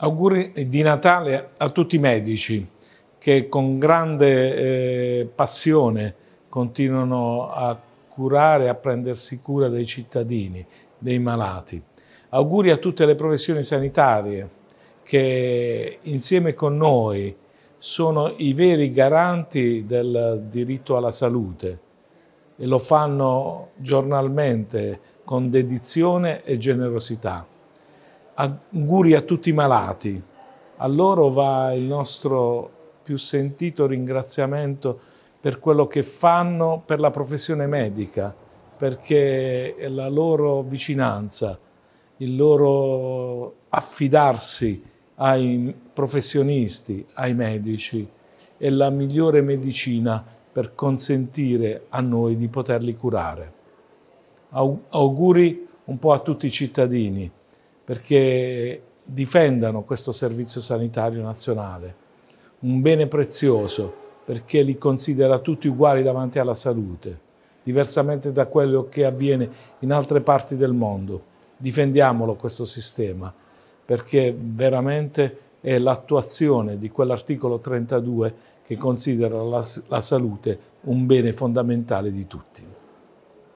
Auguri di Natale a tutti i medici che con grande eh, passione continuano a curare, a prendersi cura dei cittadini, dei malati. Auguri a tutte le professioni sanitarie che insieme con noi sono i veri garanti del diritto alla salute e lo fanno giornalmente con dedizione e generosità auguri a tutti i malati. A loro va il nostro più sentito ringraziamento per quello che fanno per la professione medica, perché la loro vicinanza, il loro affidarsi ai professionisti, ai medici, è la migliore medicina per consentire a noi di poterli curare. Auguri un po' a tutti i cittadini perché difendano questo servizio sanitario nazionale, un bene prezioso perché li considera tutti uguali davanti alla salute, diversamente da quello che avviene in altre parti del mondo. Difendiamolo questo sistema perché veramente è l'attuazione di quell'articolo 32 che considera la, la salute un bene fondamentale di tutti.